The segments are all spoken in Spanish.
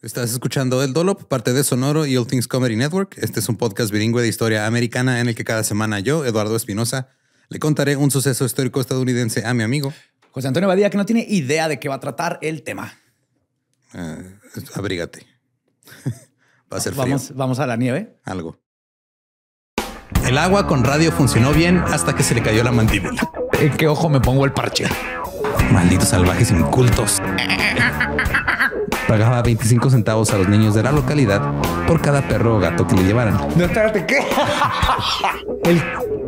Estás escuchando El Dolop, parte de Sonoro y All Things Comedy Network. Este es un podcast bilingüe de historia americana en el que cada semana yo, Eduardo Espinosa, le contaré un suceso histórico estadounidense a mi amigo. José Antonio Badía, que no tiene idea de qué va a tratar el tema. Eh, abrígate. va a ser frío. Vamos, vamos a la nieve. Algo. El agua con radio funcionó bien hasta que se le cayó la mandíbula. ¿En eh, qué ojo me pongo el parche? Malditos salvajes incultos. pagaba 25 centavos a los niños de la localidad por cada perro o gato que le llevaran. No, espérate, ¿qué? El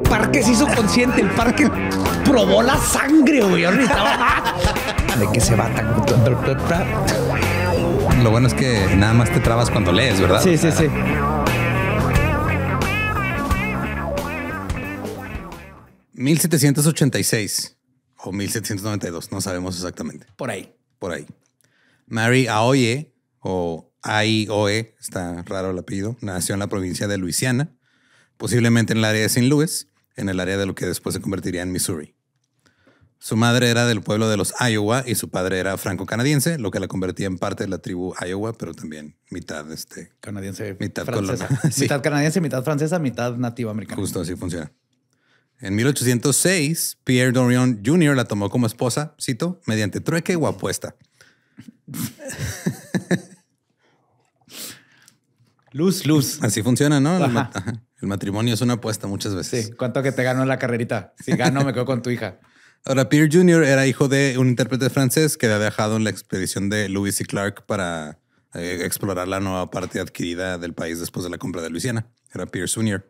parque se hizo consciente, el parque probó la sangre, güey. ¿De qué se va tan... Lo bueno es que nada más te trabas cuando lees, ¿verdad? Sí, sí, sí. 1786 o 1792, no sabemos exactamente. Por ahí. Por ahí. Mary Aoye, o AIOE, está raro el apellido, nació en la provincia de Luisiana, posiblemente en el área de St. Louis, en el área de lo que después se convertiría en Missouri. Su madre era del pueblo de los Iowa y su padre era franco-canadiense, lo que la convertía en parte de la tribu Iowa, pero también mitad este, canadiense, mitad francesa. Mitad canadiense, mitad francesa, mitad nativa americana. Justo así funciona. En 1806, Pierre Dorion Jr. la tomó como esposa, cito, mediante trueque o apuesta. Luz, luz. Así funciona, ¿no? El matrimonio es una apuesta muchas veces. Sí, cuánto que te ganó la carrerita. Si gano, me quedo con tu hija. Ahora, Pierre Jr. era hijo de un intérprete francés que había viajado en la expedición de Lewis y Clark para eh, explorar la nueva parte adquirida del país después de la compra de Luisiana. Era Pierre Jr.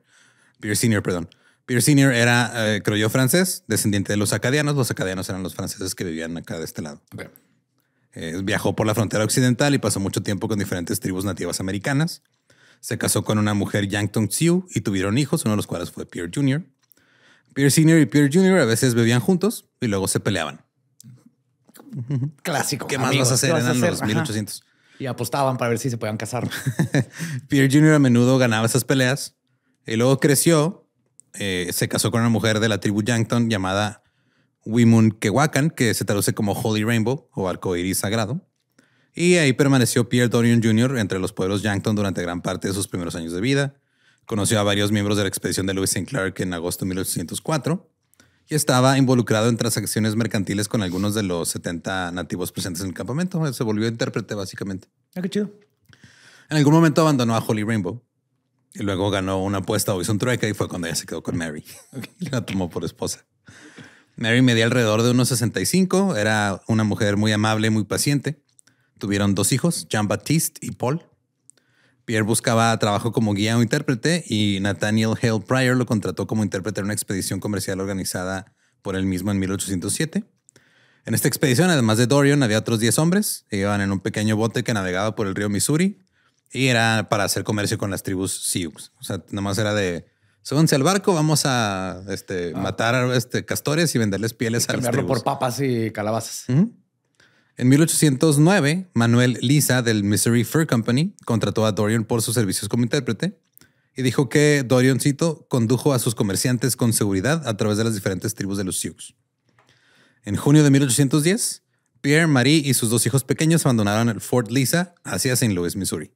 Pierre Sr., perdón. Pierre Sr. era, eh, creo yo, francés, descendiente de los acadianos. Los acadianos eran los franceses que vivían acá de este lado. Eh, viajó por la frontera occidental y pasó mucho tiempo con diferentes tribus nativas americanas. Se casó con una mujer, Yankton Sioux y tuvieron hijos, uno de los cuales fue Pierre Jr. Pierre Sr. y Pierre Jr. a veces bebían juntos y luego se peleaban. Clásico. ¿Qué más vas a hacer? en 1800. Y apostaban para ver si se podían casar. Pierre Jr. a menudo ganaba esas peleas y luego creció. Eh, se casó con una mujer de la tribu Yankton llamada Wimun Kewakan, que se traduce como Holy Rainbow o Arcoíris Sagrado. Y ahí permaneció Pierre Dorian Jr. entre los pueblos Yankton durante gran parte de sus primeros años de vida. Conoció a varios miembros de la expedición de Lewis St. Clark en agosto de 1804 y estaba involucrado en transacciones mercantiles con algunos de los 70 nativos presentes en el campamento. Se volvió intérprete, básicamente. Ah, en algún momento abandonó a Holly Rainbow y luego ganó una apuesta o hizo un y fue cuando ella se quedó con Mary. la tomó por esposa. Mary medía alrededor de unos 65. Era una mujer muy amable, muy paciente. Tuvieron dos hijos, Jean-Baptiste y Paul. Pierre buscaba trabajo como guía o intérprete y Nathaniel Hale Pryor lo contrató como intérprete en una expedición comercial organizada por él mismo en 1807. En esta expedición, además de Dorian, había otros 10 hombres que iban en un pequeño bote que navegaba por el río Missouri y era para hacer comercio con las tribus Sioux. O sea, nomás era de súbanse al barco, vamos a este, ah. matar este, castores y venderles pieles a las tribus. por papas y calabazas. En 1809, Manuel Lisa del Missouri Fur Company contrató a Dorian por sus servicios como intérprete y dijo que Dorioncito condujo a sus comerciantes con seguridad a través de las diferentes tribus de los Sioux. En junio de 1810, Pierre Marie y sus dos hijos pequeños abandonaron el Fort Lisa hacia St. Louis, Missouri.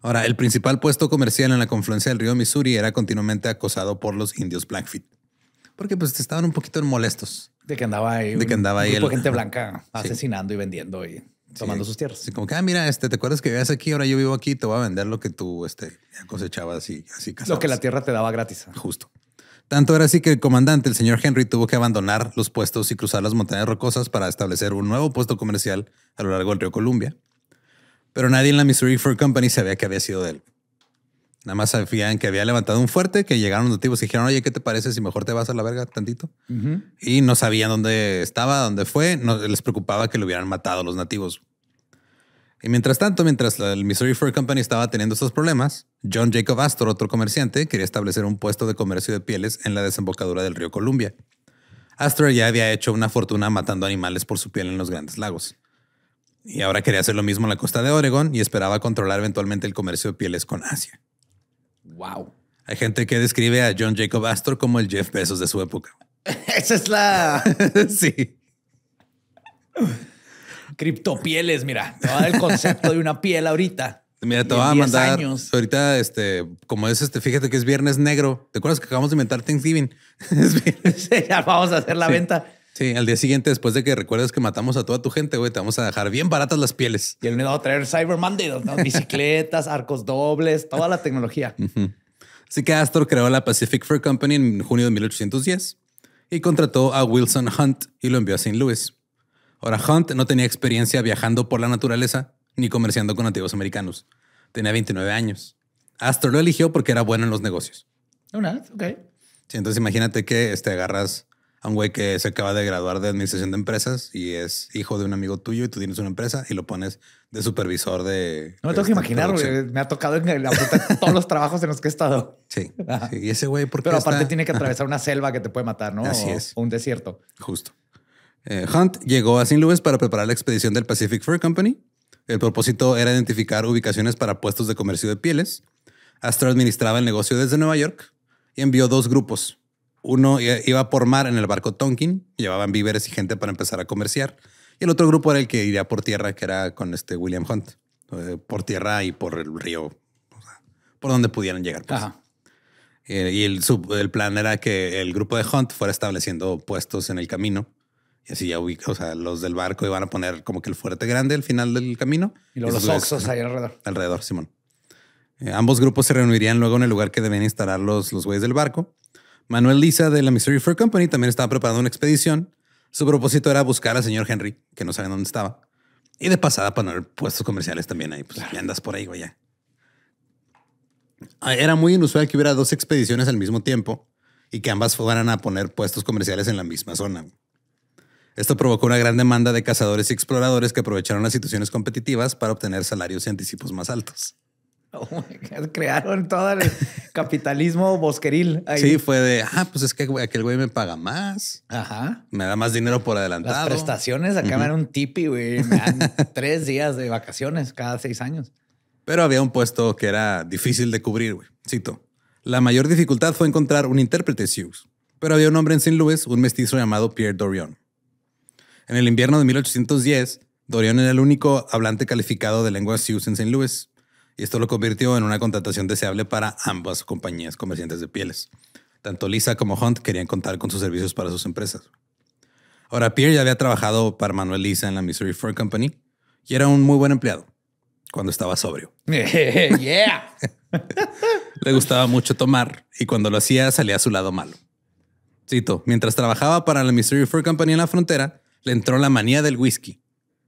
Ahora, el principal puesto comercial en la confluencia del río Missouri era continuamente acosado por los indios Blackfeet. Porque pues estaban un poquito molestos. De que andaba ahí. De que andaba ahí. gente blanca asesinando y vendiendo y tomando sus tierras. Sí, como que, ah, mira, este, ¿te acuerdas que vivías aquí? Ahora yo vivo aquí, te voy a vender lo que tú este, cosechabas y así casi. Lo que la tierra te daba gratis. Justo. Tanto era así que el comandante, el señor Henry, tuvo que abandonar los puestos y cruzar las montañas rocosas para establecer un nuevo puesto comercial a lo largo del río Columbia. Pero nadie en la Missouri Fur Company sabía que había sido él. Nada más sabían que había levantado un fuerte, que llegaron los nativos y dijeron, oye, ¿qué te parece si mejor te vas a la verga tantito? Y no sabían dónde estaba, dónde fue. No, les preocupaba que lo hubieran matado los nativos. Y mientras tanto, mientras el Missouri Fur Company estaba teniendo estos problemas, John Jacob Astor, otro comerciante, quería establecer un puesto de comercio de pieles en la desembocadura del río Columbia. Astor ya había hecho una fortuna matando animales por su piel en los grandes lagos. Y ahora quería hacer lo mismo en la costa de Oregon y esperaba controlar eventualmente el comercio de pieles con Asia. Wow. Hay gente que describe a John Jacob Astor como el Jeff Bezos de su época. Esa es la. sí. Criptopieles, mira, te va el concepto de una piel ahorita. Mira, te va a mandar ahorita, este, como es este, fíjate que es viernes negro. ¿Te acuerdas que acabamos de inventar Thanksgiving? es viernes. ya vamos a hacer la venta. Sí, al día siguiente, después de que recuerdes que matamos a toda tu gente, güey, te vamos a dejar bien baratas las pieles. Y el me va a traer Cyber Monday, bicicletas, arcos dobles, toda la tecnología. Así que Astor creó la Pacific Fur Company en junio de 1810 y contrató a Wilson Hunt y lo envió a St. Louis. Ahora, Hunt no tenía experiencia viajando por la naturaleza ni comerciando con nativos americanos. Tenía 29 años. Astor lo eligió porque era bueno en los negocios. No, ok. Sí, entonces imagínate que este, agarras a un güey que se acaba de graduar de administración de empresas y es hijo de un amigo tuyo y tú tienes una empresa y lo pones de supervisor de. No me tengo que imaginar, Me ha tocado en la puta todos los trabajos en los que he estado. Sí. Y ese güey, porque. Pero aparte tiene que atravesar una selva que te puede matar, ¿no? Así o, es. O un desierto. Justo. Eh, Hunt llegó a St. Louis para preparar la expedición del Pacific Fur Company. El propósito era identificar ubicaciones para puestos de comercio de pieles. Astro administraba el negocio desde Nueva York y envió dos grupos, uno iba por mar en el barco Tonkin, llevaban víveres y gente para empezar a comerciar. Y el otro grupo era el que iría por tierra, que era con este William Hunt. Eh, por tierra y por el río, por donde pudieran llegar. Pues. Ajá. Eh, y el, plan era que el grupo de Hunt fuera estableciendo puestos en el camino. Y así ya ubica, o sea, los del barco iban a poner como que el fuerte grande al final del camino. Y los oxos ahí alrededor. Alrededor, Simón. Eh, ambos grupos se reunirían luego en el lugar que debían instalar los, los güeyes del barco. Manuel Lisa de la Missouri Fur Company también estaba preparando una expedición. Su propósito era buscar al señor Henry, que no saben dónde estaba. Y de pasada poner puestos comerciales también ahí. Pues ya andas por ahí, güey. Ah, era muy inusual que hubiera dos expediciones al mismo tiempo y que ambas fueran a poner puestos comerciales en la misma zona. Esto provocó una gran demanda de cazadores y exploradores que aprovecharon las situaciones competitivas para obtener salarios y anticipos más altos. Crearon todo el capitalismo bosqueril. Sí, fue de, ah, pues es que aquel güey me paga más. Ajá. Me da más dinero por adelantado. Las prestaciones acá un tipi, güey. Me dan tres días de vacaciones cada seis años. Pero había un puesto que era difícil de cubrir, güey. Cito. La mayor dificultad fue encontrar un intérprete Sioux, pero había un hombre en St. Louis, un mestizo llamado Pierre Dorion. En el invierno de 1810, Dorion era el único hablante calificado de lengua Sioux en St. Louis y esto lo convirtió en una contratación deseable para ambas compañías comerciantes de pieles. Tanto Lisa como Hunt querían contar con sus servicios para sus empresas. Ahora, Pierre ya había trabajado para Manuel Lisa en la Missouri Fur Company y era un muy buen empleado cuando estaba sobrio. yeah. Le gustaba mucho tomar y cuando lo hacía salía a su lado malo. Cito, mientras trabajaba para la Missouri Fur Company en la frontera, le entró la manía del whisky.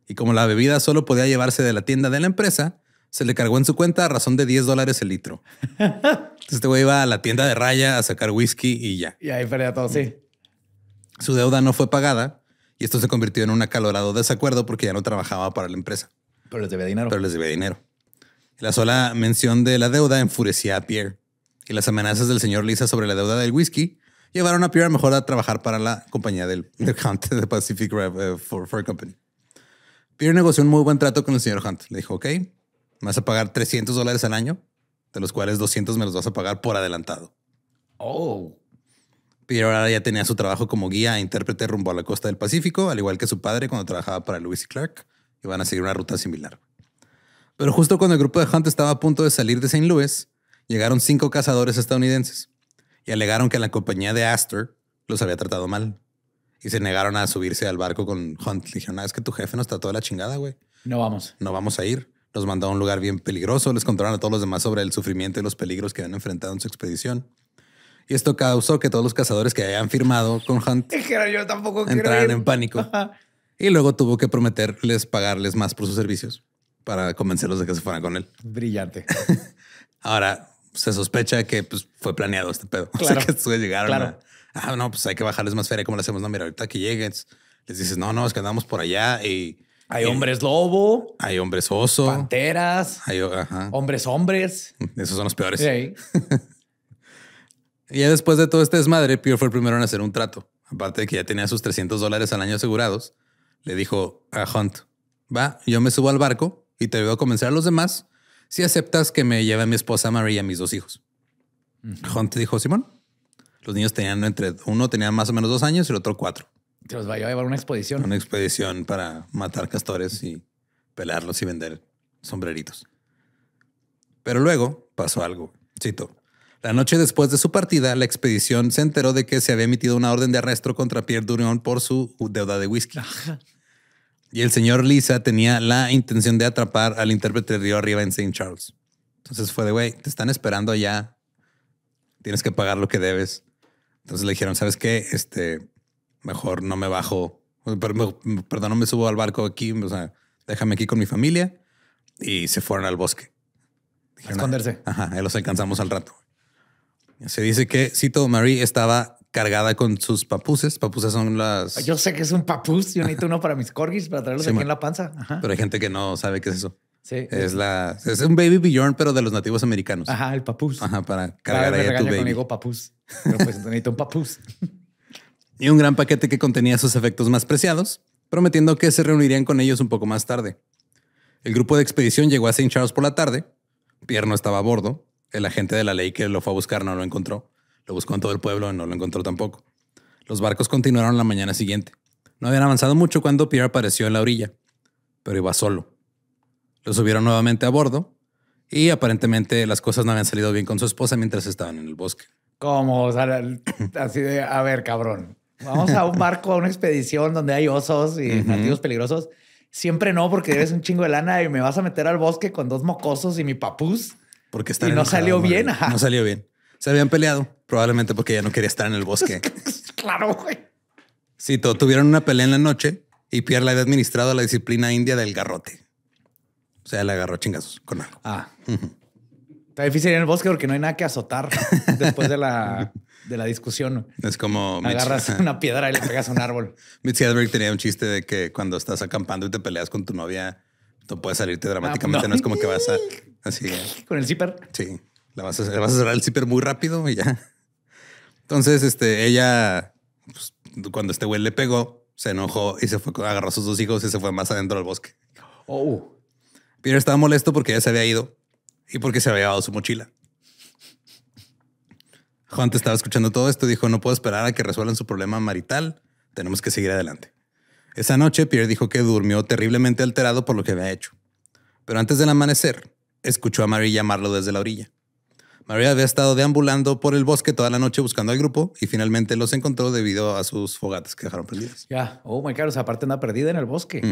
Y como la bebida solo podía llevarse de la tienda de la empresa, se le cargó en su cuenta a razón de 10 dólares el litro. Entonces este güey iba a la tienda de raya a sacar whisky y ya. Y ahí perdía todo, sí. Su deuda no fue pagada y esto se convirtió en un acalorado desacuerdo porque ya no trabajaba para la empresa. Pero les debía dinero. Pero les debía dinero. La sola mención de la deuda enfurecía a Pierre y las amenazas del señor Lisa sobre la deuda del whisky llevaron a Pierre mejor a trabajar para la compañía del, Hunt, de Pacific Rev, eh, for, Company. Pierre negoció un muy buen trato con el señor Hunt. Le dijo, ok, me vas a pagar 300 dólares al año, de los cuales 200 me los vas a pagar por adelantado. Oh. Pierre ahora ya tenía su trabajo como guía e intérprete rumbo a la costa del Pacífico, al igual que su padre cuando trabajaba para Lewis y Clark, y van a seguir una ruta similar. Pero justo cuando el grupo de Hunt estaba a punto de salir de St. Louis, llegaron cinco cazadores estadounidenses y alegaron que la compañía de Astor los había tratado mal. Y se negaron a subirse al barco con Hunt. dijeron, ah, es que tu jefe nos trató de la chingada, güey. No vamos. No vamos a ir los mandó a un lugar bien peligroso, les contaron a todos los demás sobre el sufrimiento y los peligros que habían enfrentado en su expedición. Y esto causó que todos los cazadores que habían firmado con Hunt entraran en pánico. y luego tuvo que prometerles pagarles más por sus servicios para convencerlos de que se fueran con él. Brillante. Ahora se sospecha que pues, fue planeado este pedo. Claro. llegaron ah, no, pues hay que bajarles más feria. ¿Cómo lo hacemos? No, mira, ahorita que lleguen les dices, no, no, es que andamos por allá y hay eh, hombres lobo. Hay hombres oso. Panteras. Hay hombres hombres. Esos son los peores. y después de todo este desmadre, Pierre fue el primero en hacer un trato. Aparte de que ya tenía sus 300 dólares al año asegurados, le dijo a Hunt, va, yo me subo al barco y te voy a convencer a los demás si aceptas que me lleve a mi esposa Mary y a mis dos hijos. Hunt dijo, Simón, los niños tenían entre uno tenía más o menos dos años y el otro cuatro. Se los va a llevar una expedición. Una expedición para matar castores y pelarlos y vender sombreritos. Pero luego pasó algo. Cito. La noche después de su partida, la expedición se enteró de que se había emitido una orden de arresto contra Pierre Durion por su deuda de whisky. y el señor Lisa tenía la intención de atrapar al intérprete de Río Arriba en St. Charles. Entonces fue de, güey, te están esperando allá. Tienes que pagar lo que debes. Entonces le dijeron, ¿sabes qué? Este, mejor no me bajo, perdón, no me subo al barco aquí, o sea, déjame aquí con mi familia y se fueron al bosque. A esconderse. Ajá, ahí los alcanzamos al rato. Se dice que Cito Marie estaba cargada con sus papuses. Papuses son las. Yo sé que es un papus. Yo necesito uno para mis corgis para traerlos aquí en la panza. Pero hay gente que no sabe qué es eso. Sí. Es la es un baby bjorn, pero de los nativos americanos. Ajá, el papus. Ajá, para cargar ahí a tu baby. conmigo papus. Pero pues necesito un papus y un gran paquete que contenía sus efectos más preciados, prometiendo que se reunirían con ellos un poco más tarde. El grupo de expedición llegó a St. Charles por la tarde. Pierre no estaba a bordo. El agente de la ley que lo fue a buscar no lo encontró. Lo buscó en todo el pueblo y no lo encontró tampoco. Los barcos continuaron la mañana siguiente. No habían avanzado mucho cuando Pierre apareció en la orilla, pero iba solo. Lo subieron nuevamente a bordo y aparentemente las cosas no habían salido bien con su esposa mientras estaban en el bosque. ¿Cómo? así de, a ver, cabrón vamos a un barco, a una expedición donde hay osos y nativos peligrosos. Siempre no, porque eres un chingo de lana y me vas a meter al bosque con dos mocosos y mi papús. Porque está. Y no salió bien. Ajá. No salió bien. Se habían peleado, probablemente porque ya no quería estar en el bosque. claro, güey. Sí, tuvieron una pelea en la noche y Pierre la había administrado la disciplina india del garrote. O sea, le agarró chingazos con algo. Ah. Está difícil ir en el bosque porque no hay nada que azotar después de la, de la discusión. Es como... Agarras una piedra y le pegas a un árbol. Mitch Hedberg tenía un chiste de que cuando estás acampando y te peleas con tu novia, no puedes salirte dramáticamente. Ah, no. es como que vas a... Así. ¿eh? Con el zipper. Sí. La vas a, le vas a cerrar el zipper muy rápido y ya. Entonces, este, ella, pues, cuando este güey le pegó, se enojó y se fue, agarró a sus dos hijos y se fue más adentro al bosque. Oh. Peter estaba molesto porque ya se había ido y porque se había llevado su mochila. Juan estaba escuchando todo esto, y dijo, no puedo esperar a que resuelvan su problema marital, tenemos que seguir adelante. Esa noche Pierre dijo que durmió terriblemente alterado por lo que había hecho. Pero antes del amanecer, escuchó a Mary llamarlo desde la orilla. Mary había estado deambulando por el bosque toda la noche buscando al grupo y finalmente los encontró debido a sus fogatas que dejaron prendidas. Ya, oh my God, o sea, aparte anda perdida en el bosque.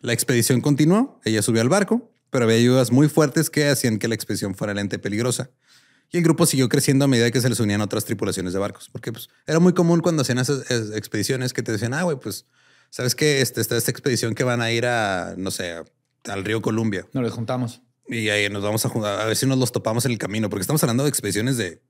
La expedición continuó, ella subió al barco pero había ayudas muy fuertes que hacían que la expedición fuera lenta y peligrosa. Y el grupo siguió creciendo a medida que se les unían otras tripulaciones de barcos, porque pues, era muy común cuando hacían esas expediciones que te decían, ah, güey, pues, ¿sabes qué? Este, está esta, expedición que van a ir a, no sé, al río Columbia. Nos les juntamos. Y ahí nos vamos a juntar, a ver si nos los topamos en el camino, porque estamos hablando de expediciones de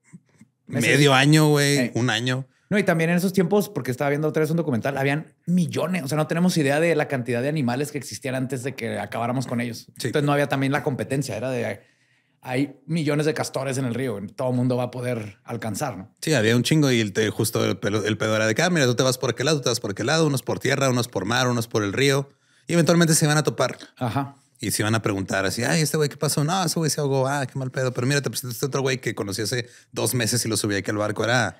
medio año, güey, un año. No, y también en esos tiempos, porque estaba viendo otra vez un documental, habían millones. O sea, no tenemos idea de la cantidad de animales que existían antes de que acabáramos con ellos. Entonces no había también la competencia. Era de hay millones de castores en el río, todo el mundo va a poder alcanzar. ¿no? Sí, había un chingo y justo el, pedo era de que, ah, mira, tú te vas por aquel lado, tú te vas por aquel lado, unos por tierra, unos por mar, unos por el río y eventualmente se van a topar. Ajá. Y se van a preguntar así, ay, este güey, ¿qué pasó? No, ese güey se ahogó, ah, qué mal pedo. Pero mira, te presento este otro güey que conocí hace dos meses y lo subí aquí al barco, era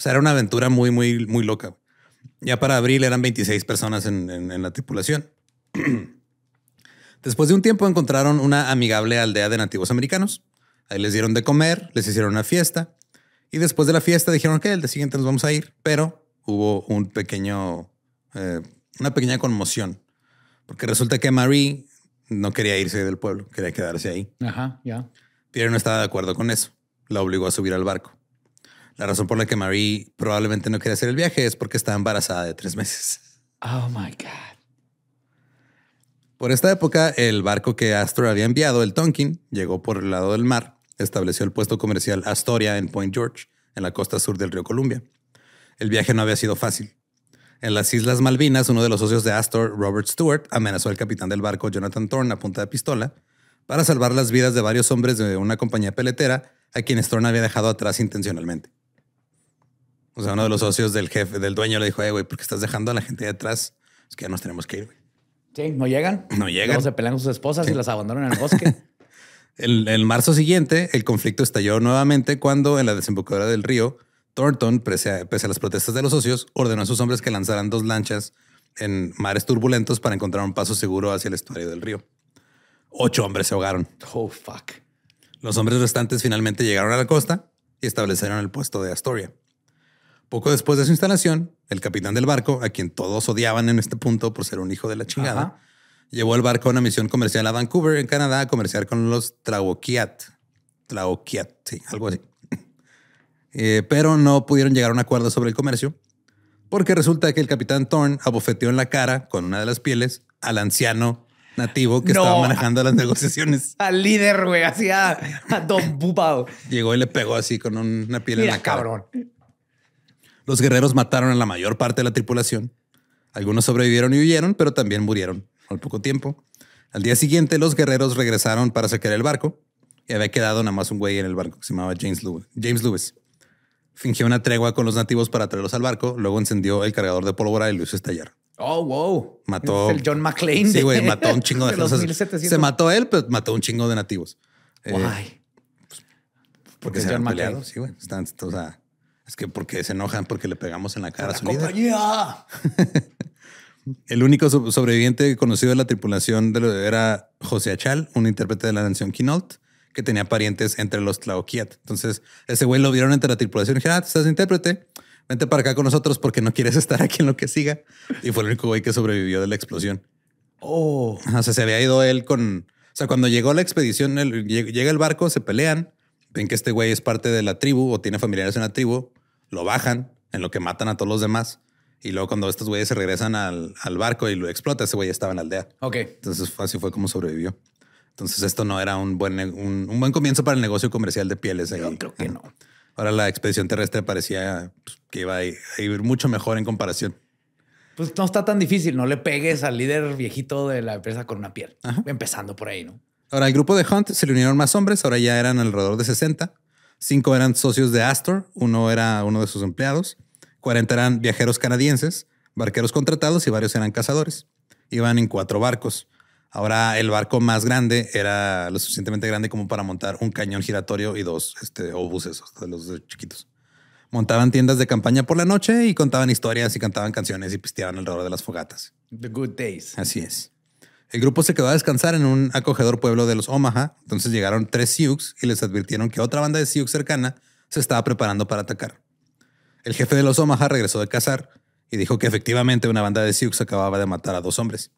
o sea, era una aventura muy, muy, muy loca. Ya para abril eran 26 personas en, la tripulación. Después de un tiempo encontraron una amigable aldea de nativos americanos. Ahí les dieron de comer, les hicieron una fiesta y después de la fiesta dijeron que el día siguiente nos vamos a ir, pero hubo un pequeño, eh, una pequeña conmoción porque resulta que Marie no quería irse del pueblo, quería quedarse ahí. Ajá, ya. no estaba de acuerdo con eso. La obligó a subir al barco. La razón por la que Marie probablemente no quiere hacer el viaje es porque está embarazada de tres meses. Oh my God. Por esta época, el barco que Astor había enviado, el Tonkin, llegó por el lado del mar, estableció el puesto comercial Astoria en Point George, en la costa sur del río Columbia. El viaje no había sido fácil. En las Islas Malvinas, uno de los socios de Astor, Robert Stewart, amenazó al capitán del barco, Jonathan Thorne, a punta de pistola, para salvar las vidas de varios hombres de una compañía peletera a quienes Thorne había dejado atrás intencionalmente. O sea, uno de los socios del jefe, del dueño le dijo, eh, güey, porque estás dejando a la gente de atrás? Es que ya nos tenemos que ir, güey. Sí, no llegan. No llegan. Luego se pelean con sus esposas y las abandonan en el bosque. el, marzo siguiente, el conflicto estalló nuevamente cuando en la desembocadura del río, Thornton, pese a, pese a las protestas de los socios, ordenó a sus hombres que lanzaran dos lanchas en mares turbulentos para encontrar un paso seguro hacia el estuario del río. Ocho hombres se ahogaron. Oh, fuck. Los hombres restantes finalmente llegaron a la costa y establecieron el puesto de Astoria. Poco después de su instalación, el capitán del barco, a quien todos odiaban en este punto por ser un hijo de la chingada, llevó el barco a una misión comercial a Vancouver, en Canadá, a comerciar con los Tlaoquiat. Trauquiat, sí, algo así. Eh, pero no pudieron llegar a un acuerdo sobre el comercio, porque resulta que el capitán Thorne abofeteó en la cara con una de las pieles al anciano nativo que estaba manejando las negociaciones. Al líder, güey, así a, Don Bubao. Llegó y le pegó así con una piel en la cara. cabrón. Los guerreros mataron a la mayor parte de la tripulación. Algunos sobrevivieron y huyeron, pero también murieron al poco tiempo. Al día siguiente, los guerreros regresaron para saquear el barco y había quedado nada más un güey en el barco que se llamaba James Lewis. James Lewis. Fingió una tregua con los nativos para traerlos al barco, luego encendió el cargador de pólvora y lo hizo estallar. Oh, wow. Mató. el John McLean. Sí, güey, mató un chingo de, nativos. Se mató él, pero mató un chingo de nativos. Eh, Why? Pues, porque, se sí, güey. Están, o sea, es que porque se enojan porque le pegamos en la cara a, compañía. El único sobreviviente conocido de la tripulación de lo era José Achal, un intérprete de la canción Quinault, que tenía parientes entre los Tlaoquiat. Entonces, ese güey lo vieron entre la tripulación y dijeron, ah, estás intérprete, vente para acá con nosotros porque no quieres estar aquí en lo que siga. Y fue el único güey que sobrevivió de la explosión. Oh. O sea, se había ido él con... O sea, cuando llegó la expedición, llega el barco, se pelean, ven que este güey es parte de la tribu o tiene familiares en la tribu, lo bajan, en lo que matan a todos los demás. Y luego cuando estos güeyes se regresan al, barco y lo explota, ese güey estaba en aldea. Ok. Entonces así fue como sobrevivió. Entonces esto no era un buen, un, buen comienzo para el negocio comercial de pieles. Yo creo que no. Ahora la expedición terrestre parecía pues, que iba a ir, mucho mejor en comparación. Pues no está tan difícil, no le pegues al líder viejito de la empresa con una piel. Empezando por ahí, ¿no? Ahora, el grupo de Hunt se le unieron más hombres, ahora ya eran alrededor de 60. Cinco eran socios de Astor, uno era uno de sus empleados, Cuarenta eran viajeros canadienses, barqueros contratados y varios eran cazadores. Iban en cuatro barcos. Ahora el barco más grande era lo suficientemente grande como para montar un cañón giratorio y dos este, obuses, de los chiquitos. Montaban tiendas de campaña por la noche y contaban historias y cantaban canciones y pisteaban alrededor de las fogatas. The good days. Así es. El grupo se quedó a descansar en un acogedor pueblo de los Omaha, entonces llegaron tres Sioux y les advirtieron que otra banda de Sioux cercana se estaba preparando para atacar. El jefe de los Omaha regresó de cazar y dijo que efectivamente una banda de Sioux acababa de matar a dos hombres.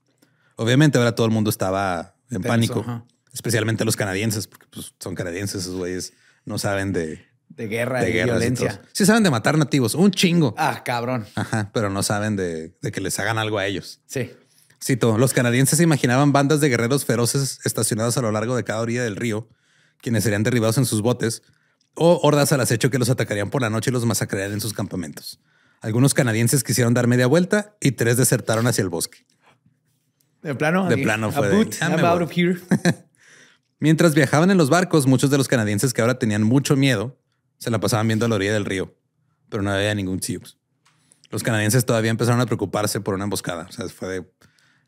Obviamente ahora todo el mundo estaba en pánico, especialmente los canadienses, porque pues, son canadienses esos güeyes, no saben de... De guerra de y violencia. sí saben de matar nativos, un chingo. Ah, cabrón. Ajá, pero no saben de, de que les hagan algo a ellos. Sí. Cito, los canadienses imaginaban bandas de guerreros feroces estacionados a lo largo de cada orilla del río, quienes serían derribados en sus botes, o hordas al acecho que los atacarían por la noche y los masacrarían en sus campamentos. Algunos canadienses quisieron dar media vuelta y tres desertaron hacia el bosque. ¿De plano? De plano fue. Ah, Mientras viajaban en los barcos, muchos de los canadienses que ahora tenían mucho miedo se la pasaban viendo a la orilla del río, pero no había ningún Sioux. Los canadienses todavía empezaron a preocuparse por una emboscada. O sea, fue de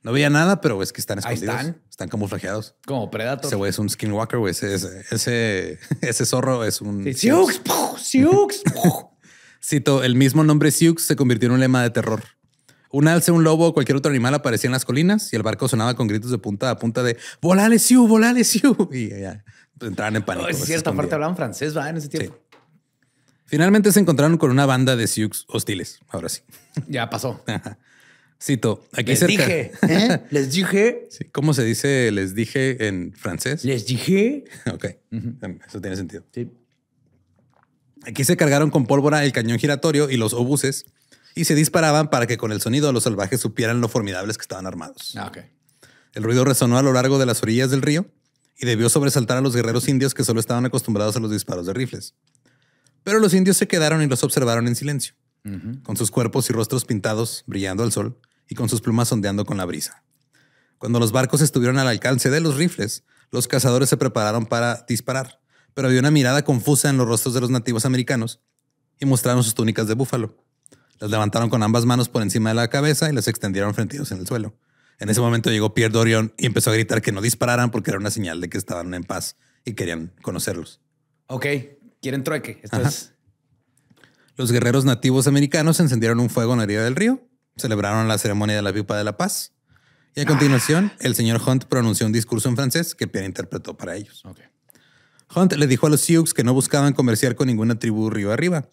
no veía nada, pero es que están escondidos. están. Están camuflajeados. Como Predator. Ese güey es un skinwalker, Ese, ese, zorro es un... Siux, Siux. Cito, el mismo nombre Siux se convirtió en un lema de terror. Un alce, un lobo cualquier otro animal aparecía en las colinas y el barco sonaba con gritos de punta a punta de ¡Volale, Siu! ¡Volale, Siu! Y ya, entraban en pánico. No, es cierto, aparte hablaban francés, ¿verdad? En ese tiempo. Finalmente se encontraron con una banda de Siux hostiles. Ahora sí. Ya pasó. Cito, aquí les Dije, ¿eh? Les dije. Sí, ¿Cómo se dice les dije en francés? Les dije. Ok, em, eso tiene sentido. Sí. Aquí se cargaron con pólvora el cañón giratorio y los obuses y se disparaban para que con el sonido los salvajes supieran lo formidables que estaban armados. Ah, el ruido resonó a lo largo de las orillas del río y debió sobresaltar a los guerreros indios que solo estaban acostumbrados a los disparos de rifles. Pero los indios se quedaron y los observaron en silencio, con sus cuerpos y rostros pintados brillando al sol y con sus plumas ondeando con la brisa. Cuando los barcos estuvieron al alcance de los rifles, los cazadores se prepararon para disparar, pero había una mirada confusa en los rostros de los nativos americanos y mostraron sus túnicas de búfalo. Las levantaron con ambas manos por encima de la cabeza y las extendieron frente a en el suelo. En ese momento llegó Pierre Dorion y empezó a gritar que no dispararan porque era una señal de que estaban en paz y querían conocerlos. Ok, quieren trueque. Los guerreros nativos americanos encendieron un fuego en la orilla del río celebraron la ceremonia de la Pipa de la Paz. Y a ah. continuación, el señor Hunt pronunció un discurso en francés que Pierre interpretó para ellos. Hunt le dijo a los Sioux que no buscaban comerciar con ninguna tribu río arriba,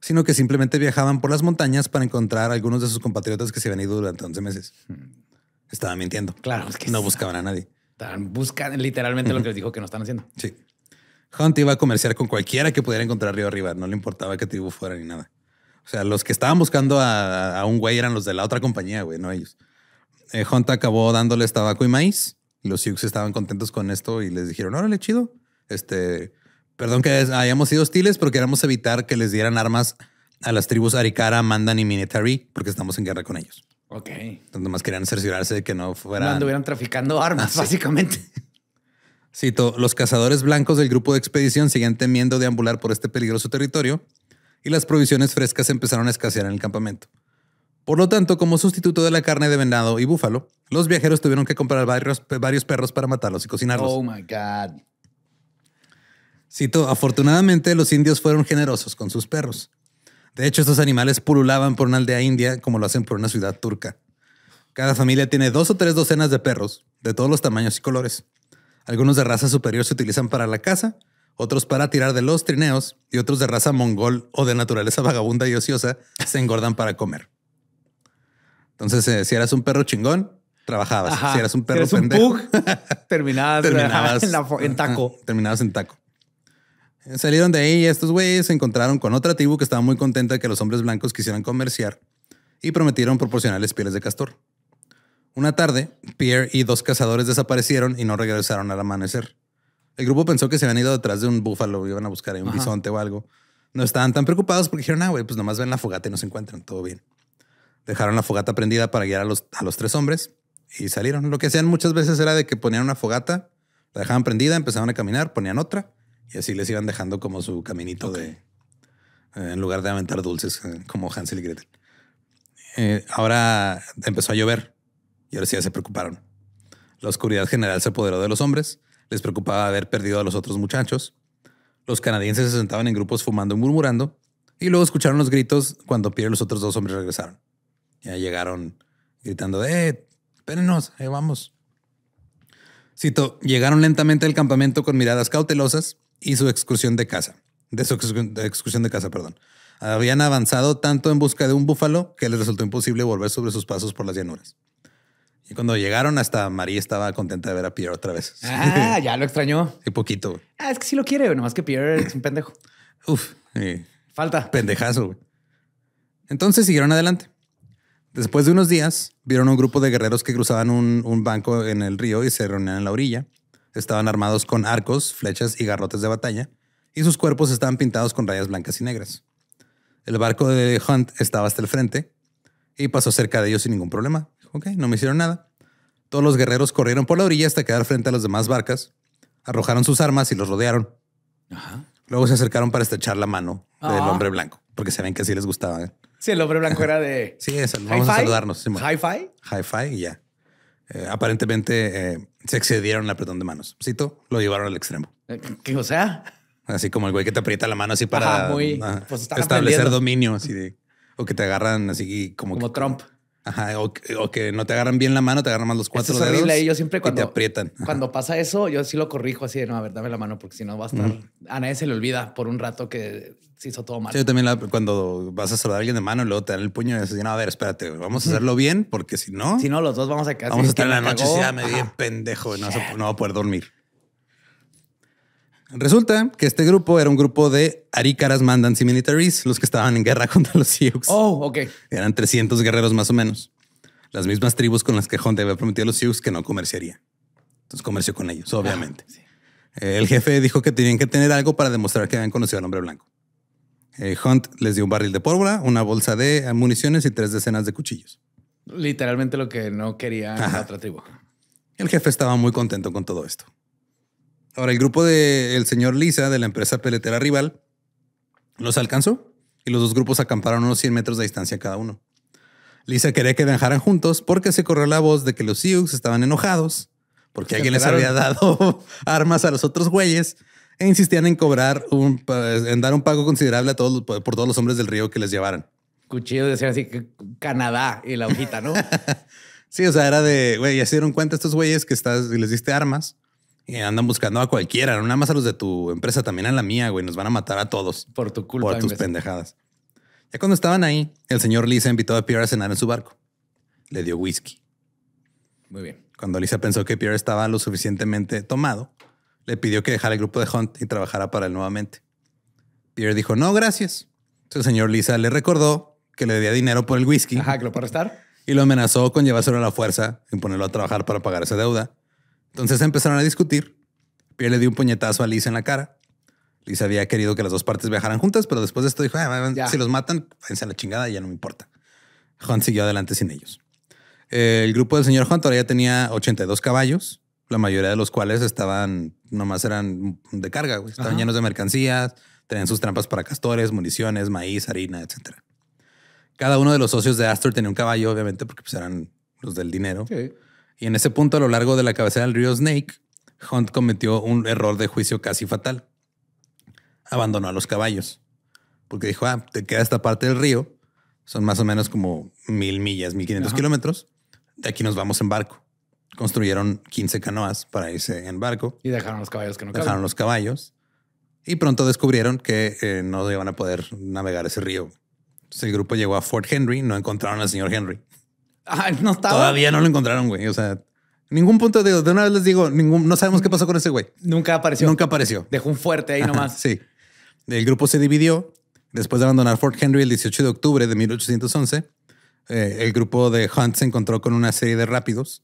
sino que simplemente viajaban por las montañas para encontrar a algunos de sus compatriotas que se habían ido durante 11 meses. Hmm. Estaban mintiendo. Claro, que no buscaban a nadie. Buscan literalmente lo que les dijo que no están haciendo. Sí. Hunt iba a comerciar con cualquiera que pudiera encontrar río arriba, no le importaba qué tribu fuera ni nada. O sea, los que estaban buscando a, un güey eran los de la otra compañía, güey, no ellos. Eh, acabó dándoles tabaco y maíz. los Sioux estaban contentos con esto y les dijeron, órale, chido. Este, perdón que hayamos sido hostiles, pero queríamos evitar que les dieran armas a las tribus Arikara, Mandan y Minetari, porque estamos en guerra con ellos. Ok. Tanto más querían cerciorarse de que no fueran. No anduvieran traficando armas, ah, básicamente. Cito, los cazadores blancos del grupo de expedición siguen temiendo deambular por este peligroso territorio y las provisiones frescas empezaron a escasear en el campamento. Por lo tanto, como sustituto de la carne de venado y búfalo, los viajeros tuvieron que comprar varios, perros para matarlos y cocinarlos. Oh my God. Cito, afortunadamente los indios fueron generosos con sus perros. De hecho, estos animales pululaban por una aldea india como lo hacen por una ciudad turca. Cada familia tiene dos o tres docenas de perros, de todos los tamaños y colores. Algunos de raza superior se utilizan para la caza otros para tirar de los trineos y otros de raza mongol o de naturaleza vagabunda y ociosa se engordan para comer. Entonces, eh, si eras un perro chingón, trabajabas. Si eras un perro pendejo, terminabas, en, en, taco. terminabas en taco. Eh, salieron de ahí y estos güeyes se encontraron con otra tribu que estaba muy contenta de que los hombres blancos quisieran comerciar y prometieron proporcionarles pieles de castor. Una tarde, Pierre y dos cazadores desaparecieron y no regresaron al amanecer. El grupo pensó que se habían ido detrás de un búfalo, iban a buscar ahí un bisonte o algo. No estaban tan preocupados porque dijeron, ah, güey, pues nomás ven la fogata y nos encuentran, todo bien. Dejaron la fogata prendida para guiar a los, a los tres hombres y salieron. Lo que hacían muchas veces era de que ponían una fogata, la dejaban prendida, empezaban a caminar, ponían otra y así les iban dejando como su caminito de... Eh, en lugar de aventar dulces eh, como Hansel y Gretel. Eh, ahora empezó a llover y ahora sí ya se preocuparon. La oscuridad general se apoderó de los hombres les preocupaba haber perdido a los otros muchachos. Los canadienses se sentaban en grupos fumando y murmurando, y luego escucharon los gritos cuando Pierre y los otros dos hombres regresaron. Ya llegaron gritando, ¡eh! Espérenos, ahí vamos. Cito, llegaron lentamente al campamento con miradas cautelosas y su excursión de casa. De su excursión de casa, perdón. Habían avanzado tanto en busca de un búfalo que les resultó imposible volver sobre sus pasos por las llanuras. Y cuando llegaron, hasta María estaba contenta de ver a Pierre otra vez. Ah, ya lo extrañó. Y poquito. Ah, es que sí lo quiere, nomás que Pierre es un pendejo. Uf. Falta. Pendejazo. Entonces siguieron adelante. Después de unos días, vieron un grupo de guerreros que cruzaban un, un banco en el río y se reunían en la orilla. Estaban armados con arcos, flechas y garrotes de batalla, y sus cuerpos estaban pintados con rayas blancas y negras. El barco de Hunt estaba hasta el frente y pasó cerca de ellos sin ningún problema ok, no me hicieron nada. Todos los guerreros corrieron por la orilla hasta quedar frente a las demás barcas, arrojaron sus armas y los rodearon. Luego se acercaron para estrechar la mano del ah. hombre blanco, porque ven que así les gustaba. ¿eh? Sí, el hombre blanco era de. Sí, vamos a saludarnos. Hi-Fi. Hi-Fi y ya. Eh, aparentemente eh, se excedieron al apretón de manos. Cito, lo llevaron al extremo. ¿Qué, o sea? Así como el güey que te aprieta la mano así para ah, pues, establecer dominio, así de, o que te agarran así como. Como Trump o, que no te agarran bien la mano, te agarran más los cuatro es dedos. siempre cuando te aprietan. Cuando pasa eso, yo sí lo corrijo así de no, a ver, dame la mano porque si no va a estar. A nadie se le olvida por un rato que se hizo todo mal. yo también cuando vas a saludar a alguien de mano y luego te dan el puño y dices, no, a ver, espérate, vamos a hacerlo bien porque si no. Si no, los dos vamos a quedar. Vamos a estar en la noche y me bien pendejo, no, no va a poder dormir. Resulta que este grupo era un grupo de Aricaras Mandans y Militaries, los que estaban en guerra contra los Sioux. Oh, ok. Eran 300 guerreros más o menos. Las mismas tribus con las que Hunt había prometido a los Sioux que no comerciaría. Entonces comerció con ellos, obviamente. Ah, eh, el jefe dijo que tenían que tener algo para demostrar que habían conocido al hombre blanco. Eh, Hunt les dio un barril de pólvora, una bolsa de municiones y tres decenas de cuchillos. Literalmente lo que no quería la otra tribu. El jefe estaba muy contento con todo esto. Ahora, el grupo del señor Lisa, de la empresa peletera rival, los alcanzó y los dos grupos acamparon unos 100 metros de distancia cada uno. Lisa quería que dejaran juntos porque se corrió la voz de que los Sioux estaban enojados porque alguien les había dado armas a los otros güeyes e insistían en cobrar un, en dar un pago considerable a todos por todos los hombres del río que les llevaran. Cuchillo decía así que Canadá y la hojita, ¿no? sí, o sea, era de güey, ya se dieron cuenta estos güeyes que estás les diste armas y andan buscando a cualquiera, no nada más a los de tu empresa, también a la mía, güey. Nos van a matar a todos. Por tu culpa. Por tus pendejadas. Ya cuando estaban ahí, el señor Lisa invitó a Pierre a cenar en su barco. Le dio whisky. Muy bien. Cuando Lisa pensó que Pierre estaba lo suficientemente tomado, le pidió que dejara el grupo de Hunt y trabajara para él nuevamente. Pierre dijo, no, gracias. Entonces el señor Lisa le recordó que le debía dinero por el whisky. Ajá, que lo puede Y lo amenazó con llevárselo a la fuerza y ponerlo a trabajar para pagar esa deuda. Entonces empezaron a discutir. Pierre le dio un puñetazo a Lisa en la cara. Lisa había querido que las dos partes viajaran juntas, pero después de esto dijo, ah, si los matan, váyanse a la chingada, ya no me importa. Juan siguió adelante sin ellos. El grupo del señor Juan todavía tenía 82 caballos, la mayoría de los cuales estaban, nomás eran de carga, estaban llenos de mercancías, tenían sus trampas para castores, municiones, maíz, harina, etc. Cada uno de los socios de Astor tenía un caballo, obviamente, porque pues, eran los del dinero. Sí. Y en ese punto, a lo largo de la cabecera del río Snake, Hunt cometió un error de juicio casi fatal. Abandonó a los caballos. Porque dijo, ah, te queda esta parte del río. Son más o menos como mil millas, mil quinientos kilómetros. De aquí nos vamos en barco. Construyeron 15 canoas para irse en barco. Y dejaron los caballos que no Dejaron los caballos. Y pronto descubrieron que eh, no iban a poder navegar ese río. el grupo llegó a Fort Henry, no encontraron al señor Henry no estaba. Todavía no lo encontraron, güey. O sea, ningún punto de, de una vez les digo, ningún, no sabemos qué pasó con ese güey. Nunca apareció. Nunca apareció. Dejó un fuerte ahí nomás. sí. El grupo se dividió después de abandonar Fort Henry el 18 de octubre de 1811. Eh, el grupo de Hunt se encontró con una serie de rápidos.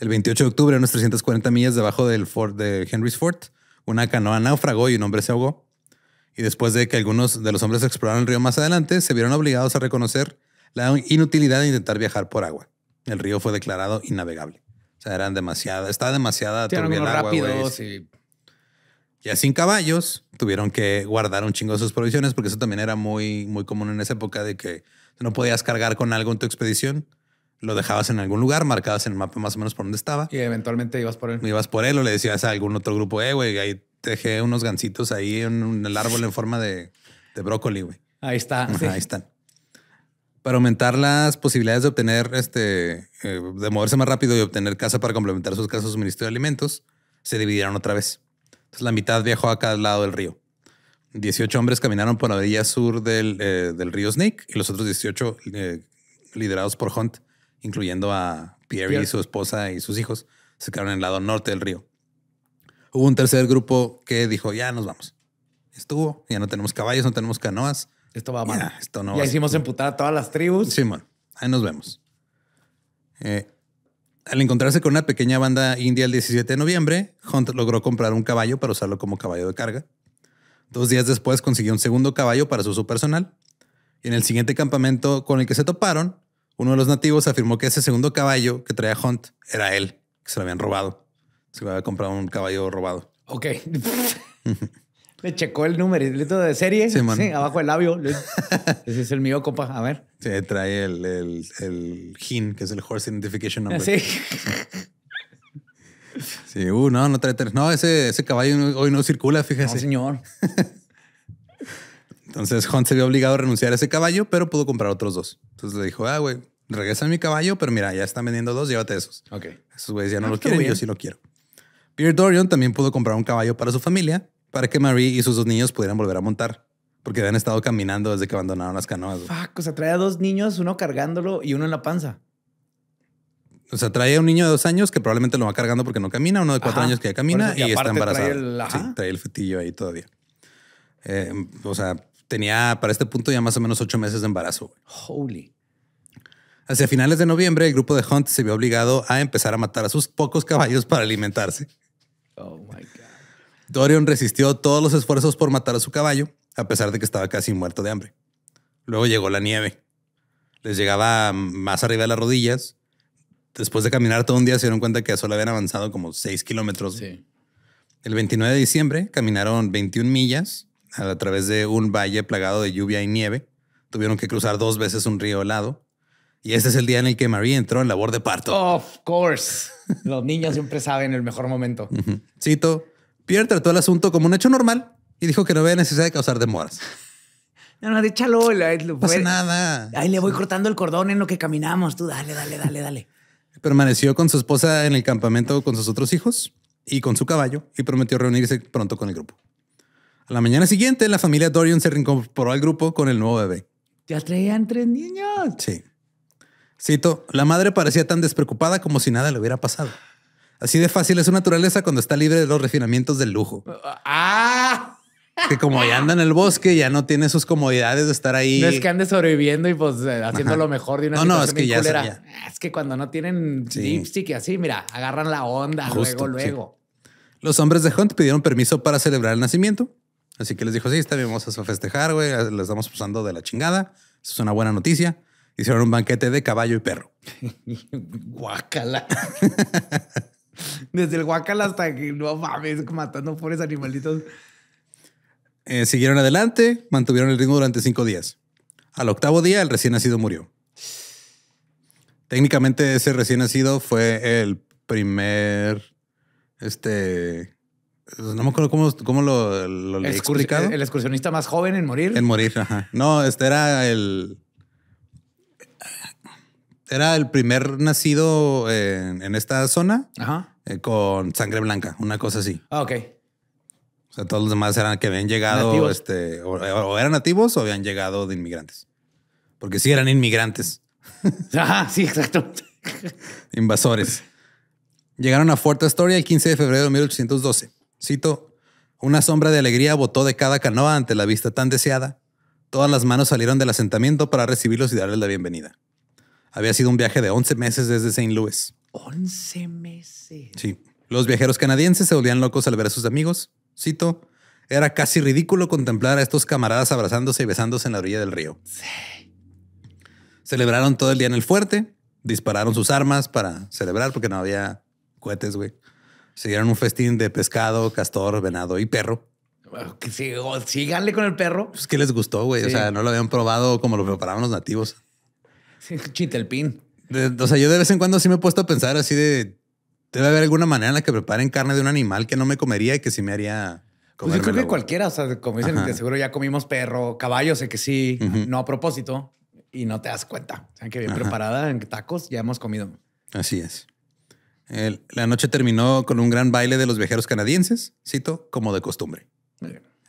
El 28 de octubre, a unas 340 millas debajo del Fort de Henry's Fort, una canoa naufragó y un hombre se ahogó. Y después de que algunos de los hombres exploraron el río más adelante, se vieron obligados a reconocer la inutilidad de intentar viajar por agua. El río fue declarado innavegable. O sea, eran demasiada, estaba demasiada y... Ya sin caballos, tuvieron que guardar un chingo de sus provisiones, porque eso también era muy, muy común en esa época de que no podías cargar con algo en tu expedición lo dejabas en algún lugar, marcabas en el mapa más o menos por donde estaba. Y eventualmente ibas por él. Ibas por él o le decías a algún otro grupo, eh, güey, ahí dejé unos gancitos ahí en, el árbol en forma de, de brócoli, güey. Ahí está. Ahí están para aumentar las posibilidades de obtener, este, eh, de moverse más rápido y obtener casa para complementar sus casas de suministro de alimentos, se dividieron otra vez. Entonces la mitad viajó a cada lado del río. Dieciocho hombres caminaron por la orilla sur del, eh, río Snake y los otros dieciocho, eh, liderados por Hunt, incluyendo a Pierre, y su esposa y sus hijos, se quedaron en el lado norte del río. Hubo un tercer grupo que dijo, ya nos vamos. Estuvo, ya no tenemos caballos, no tenemos canoas, esto va mal. ya hicimos emputar a todas las tribus. Simón, ahí nos vemos. Eh, al encontrarse con una pequeña banda india el 17 de noviembre, Hunt logró comprar un caballo para usarlo como caballo de carga. Dos días después consiguió un segundo caballo para su uso personal. Y en el siguiente campamento con el que se toparon, uno de los nativos afirmó que ese segundo caballo que traía Hunt era él, que se lo habían robado. Se lo había comprado un caballo robado. Ok. Le checó el número numerito de serie. Sí, abajo del labio. Ese es el mío, compa. A ver. Sí, trae el, el, HIN, que es el Horse Identification Number. Sí. Sí, uh, no, no trae tres. No, ese, caballo hoy no circula, fíjese. No, señor. Entonces, Hunt se vio obligado a renunciar a ese caballo, pero pudo comprar otros dos. Entonces le dijo, ah, güey, regresa mi caballo, pero mira, ya están vendiendo dos, llévate esos. Ok. Esos güeyes ya no, ah, los lo quieren, yo sí lo quiero. Pierre Dorian también pudo comprar un caballo para su familia, para que Marie y sus dos niños pudieran volver a montar. Porque habían estado caminando desde que abandonaron las canoas. o sea, trae a dos niños, uno cargándolo y uno en la panza. O sea, trae a un niño de dos años que probablemente lo va cargando porque no camina, uno de cuatro años que ya camina y, está embarazado. Trae sí, trae el fetillo ahí todavía. Em, o sea, tenía para este punto ya más o menos ocho meses de embarazo. Holy. Hacia finales de noviembre, el grupo de Hunt se vio obligado a empezar a matar a sus pocos caballos para alimentarse. Oh my God. Dorian resistió todos los esfuerzos por matar a su caballo, a pesar de que estaba casi muerto de hambre. Luego llegó la nieve. Les llegaba más arriba de las rodillas. Después de caminar todo un día, se dieron cuenta que solo habían avanzado como 6 kilómetros. El 29 de diciembre caminaron 21 millas a través de un valle plagado de lluvia y nieve. Tuvieron que cruzar dos veces un río helado. Y este es el día en el que Marie entró en labor de parto. Of course. Los niños siempre saben el mejor momento. Cito, Pierre trató el asunto como un hecho normal y dijo que no había necesidad de causar demoras. No, no, déchalo. No pasa nada. Ahí le voy cortando el cordón en lo que caminamos. Tú dale, dale, dale, dale. Permaneció con su esposa en el campamento con sus otros hijos y con su caballo y prometió reunirse pronto con el grupo. A la mañana siguiente, la familia Dorian se reincorporó al grupo con el nuevo bebé. Ya traían tres niños. Sí. Cito, la madre parecía tan despreocupada como si nada le hubiera pasado. Así de fácil es su naturaleza cuando está libre de los refinamientos del lujo. ¡Ah! Que como ya anda en el bosque, ya no tiene sus comodidades de estar ahí. No es que ande sobreviviendo y pues eh, haciendo lo mejor de una no, no, es que ya, ah, Es que cuando no tienen sí. lipstick y así, mira, agarran la onda luego, luego. Los hombres de Hunt pidieron permiso para celebrar el nacimiento. Así que les dijo, sí, está bien, vamos a festejar, güey. Ah, les estamos pasando de la chingada. Eso es una buena noticia. Hicieron un banquete de caballo y perro. Guácala. Desde el huacal hasta que no mames, matando pobres animalitos. Eh, siguieron adelante, mantuvieron el ritmo durante cinco días. Al octavo día, el recién nacido murió. Técnicamente, ese recién nacido fue el primer. Este. No me acuerdo cómo, cómo lo, lo explicado. El excursionista más joven en morir. En morir, ajá. No, este era el era el primer nacido eh, en, esta zona eh, con sangre blanca, una cosa así. Ah, ok. O sea, todos los demás eran que habían llegado, este, o, eran nativos o habían llegado de inmigrantes. Porque sí eran inmigrantes. Ajá, sí, exacto. Invasores. Llegaron a Fuerte Astoria el 15 de febrero de 1812. Cito, una sombra de alegría botó de cada canoa ante la vista tan deseada. Todas las manos salieron del asentamiento para recibirlos y darles la bienvenida. Había sido un viaje de 11 meses desde St. Louis. 11 meses. Sí. Los viajeros canadienses se volvían locos al ver a sus amigos. Cito, era casi ridículo contemplar a estos camaradas abrazándose y besándose en la orilla del río. Sí. Celebraron todo el día en el fuerte, dispararon sus armas para celebrar porque no había cohetes, güey. dieron un festín de pescado, castor, venado y perro. síganle con el perro. Pues que les gustó, güey. O sea, no lo habían probado como lo preparaban los nativos. Sí, el De, o sea, yo de vez en cuando sí me he puesto a pensar así de. Debe haber alguna manera en la que preparen carne de un animal que no me comería y que sí me haría. Pues yo creo que cualquiera, o sea, como dicen, seguro ya comimos perro, caballo, sé que sí, no a propósito, y no te das cuenta. O sea, que bien preparada en tacos ya hemos comido. Así es. la noche terminó con un gran baile de los viajeros canadienses, cito, como de costumbre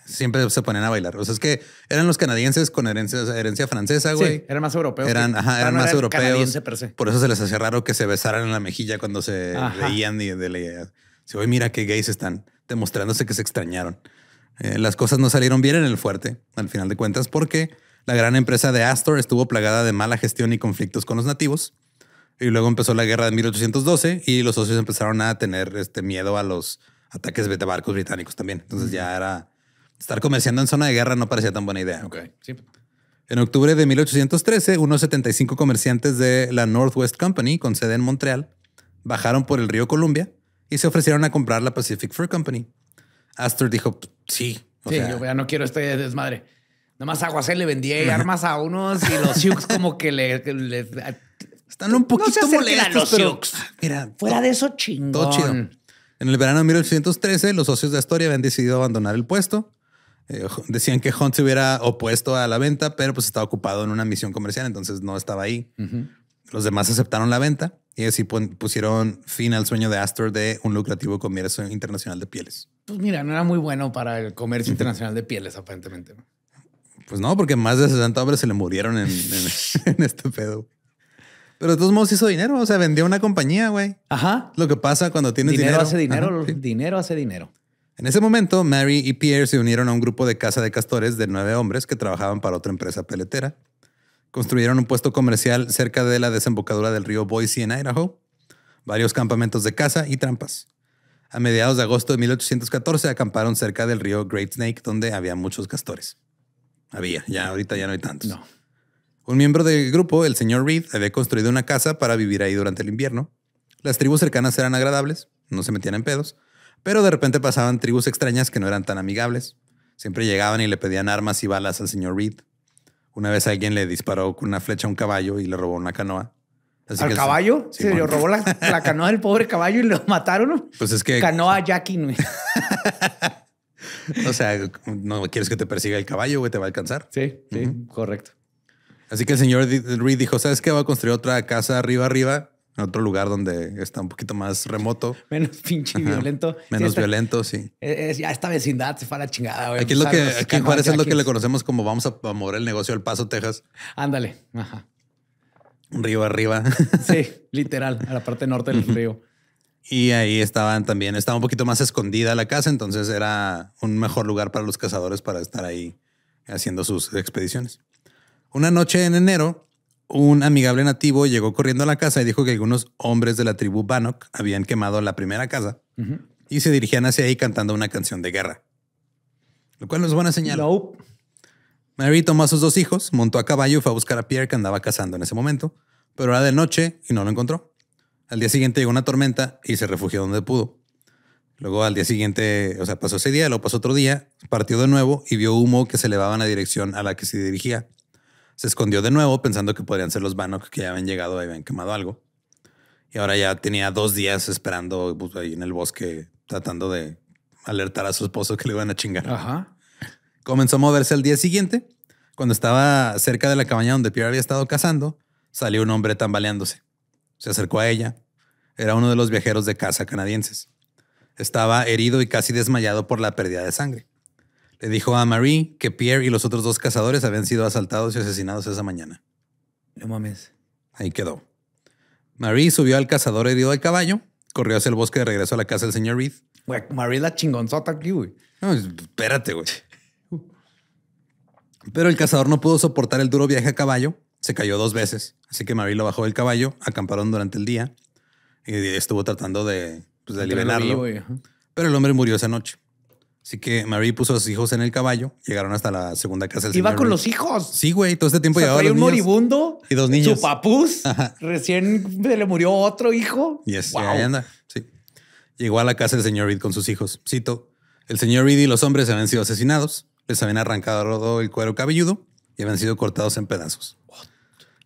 siempre se ponían a bailar. O sea, es que eran los canadienses con herencia, herencia francesa, güey. Sí, eran más europeos. Eran, ah, más europeos. Por eso se les hacía raro que se besaran en la mejilla cuando se veían y de oye, mira qué gays están demostrándose que se extrañaron. Eh, las cosas no salieron bien en el fuerte, al final de cuentas, porque la gran empresa de Astor estuvo plagada de mala gestión y conflictos con los nativos. Y luego empezó la guerra de 1812 y los socios empezaron a tener este miedo a los ataques de barcos británicos también. Entonces ya era Estar comerciando en zona de guerra no parecía tan buena idea. Ok, En octubre de 1813, unos 75 comerciantes de la Northwest Company, con sede en Montreal, bajaron por el río Columbia y se ofrecieron a comprar la Pacific Fur Company. Astor dijo, sí. sí, yo ya no quiero este desmadre. Nada más aguacé le vendía armas a unos y los Sioux como que le... están un poquito no los Sioux. Ah, mira, fuera de eso chingón. Todo chido. En el verano de 1813, los socios de Astoria habían decidido abandonar el puesto eh, decían que Hunt se hubiera opuesto a la venta, pero pues estaba ocupado en una misión comercial, entonces no estaba ahí. Los demás aceptaron la venta y así pusieron fin al sueño de Astor de un lucrativo comercio internacional de pieles. Pues mira, no era muy bueno para el comercio internacional de pieles, aparentemente. Pues no, porque más de 60 hombres se le murieron en, este pedo. Pero de todos modos hizo dinero, o sea, vendió una compañía, güey. Ajá. Lo que pasa cuando tienes dinero. Dinero hace dinero, dinero hace dinero. En ese momento, Mary y Pierre se unieron a un grupo de caza de castores de nueve hombres que trabajaban para otra empresa peletera. Construyeron un puesto comercial cerca de la desembocadura del río Boise en Idaho, varios campamentos de caza y trampas. A mediados de agosto de 1814 acamparon cerca del río Great Snake, donde había muchos castores. Había, ya ahorita ya no hay tantos. No. Un miembro del grupo, el señor Reed, había construido una casa para vivir ahí durante el invierno. Las tribus cercanas eran agradables, no se metían en pedos, pero de repente pasaban tribus extrañas que no eran tan amigables. Siempre llegaban y le pedían armas y balas al señor Reed. Una vez alguien le disparó con una flecha a un caballo y le robó una canoa. ¿Al caballo? Se, le robó la, canoa del pobre caballo y lo mataron. Pues es que... Canoa Jackie, o sea, no quieres que te persiga el caballo, güey, te va a alcanzar. Sí, sí, correcto. Así que el señor Reed dijo, ¿sabes qué? Va a construir otra casa arriba, arriba en otro lugar donde está un poquito más remoto. Menos pinche violento. Menos violento, sí. Es, eh, eh, ya esta vecindad se fue a la chingada. Aquí es lo que, aquí lo que le conocemos como vamos a, a mover el negocio del Paso, Texas. Ándale. Ajá. río arriba. sí, literal, a la parte norte del río. Y ahí estaban también, estaba un poquito más escondida la casa, entonces era un mejor lugar para los cazadores para estar ahí haciendo sus expediciones. Una noche en enero, un amigable nativo llegó corriendo a la casa y dijo que algunos hombres de la tribu Bannock habían quemado la primera casa y se dirigían hacia ahí cantando una canción de guerra. Lo cual no es buena señal. Mary tomó a sus dos hijos, montó a caballo y fue a buscar a Pierre que andaba cazando en ese momento, pero era de noche y no lo encontró. Al día siguiente llegó una tormenta y se refugió donde pudo. Luego al día siguiente, o sea, pasó ese día, luego pasó otro día, partió de nuevo y vio humo que se elevaba en la dirección a la que se dirigía. Se escondió de nuevo pensando que podrían ser los Bannock que ya habían llegado y habían quemado algo. Y ahora ya tenía dos días esperando pues, ahí en el bosque, tratando de alertar a su esposo que le iban a chingar. Comenzó a moverse al día siguiente. Cuando estaba cerca de la cabaña donde Pierre había estado cazando, salió un hombre tambaleándose. Se acercó a ella. Era uno de los viajeros de caza canadienses. Estaba herido y casi desmayado por la pérdida de sangre. Le dijo a Marie que Pierre y los otros dos cazadores habían sido asaltados y asesinados esa mañana. No mames. Ahí quedó. Marie subió al cazador herido del caballo, corrió hacia el bosque de regreso a la casa del señor Reed. Marie la chingonzota aquí, güey. No, espérate, güey. Pero el cazador no pudo soportar el duro viaje a caballo. Se cayó dos veces. Así que Marie lo bajó del caballo, acamparon durante el día y estuvo tratando de, pues, de liberarlo. Pero el hombre murió esa noche. Así que Marie puso a sus hijos en el caballo, llegaron hasta la segunda casa del Iba con los hijos. Sí, güey, todo este tiempo o sea, llevaba un moribundo y dos niños. Su papus? Recién le murió otro hijo. Y yes, ahí anda. Sí. Llegó a la casa del señor Reed con sus hijos. Cito: El señor Reed y los hombres habían sido asesinados, les habían arrancado el cuero cabelludo y habían sido cortados en pedazos.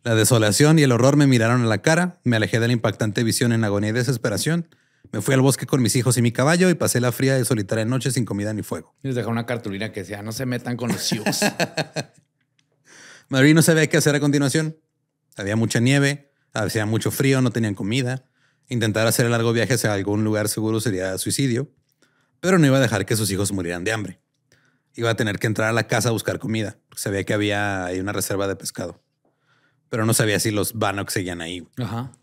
La desolación y el horror me miraron a la cara, me alejé de la impactante visión en agonía y desesperación me fui al bosque con mis hijos y mi caballo y pasé la fría y solitaria noche sin comida ni fuego. Y les dejó una cartulina que decía, no se metan con los Sioux. Marie no sabía qué hacer a continuación. Había mucha nieve, hacía mucho frío, no tenían comida. Intentar hacer el largo viaje hacia algún lugar seguro sería suicidio, pero no iba a dejar que sus hijos murieran de hambre. Iba a tener que entrar a la casa a buscar comida, sabía que había una reserva de pescado. Pero no sabía si los Bannock seguían ahí.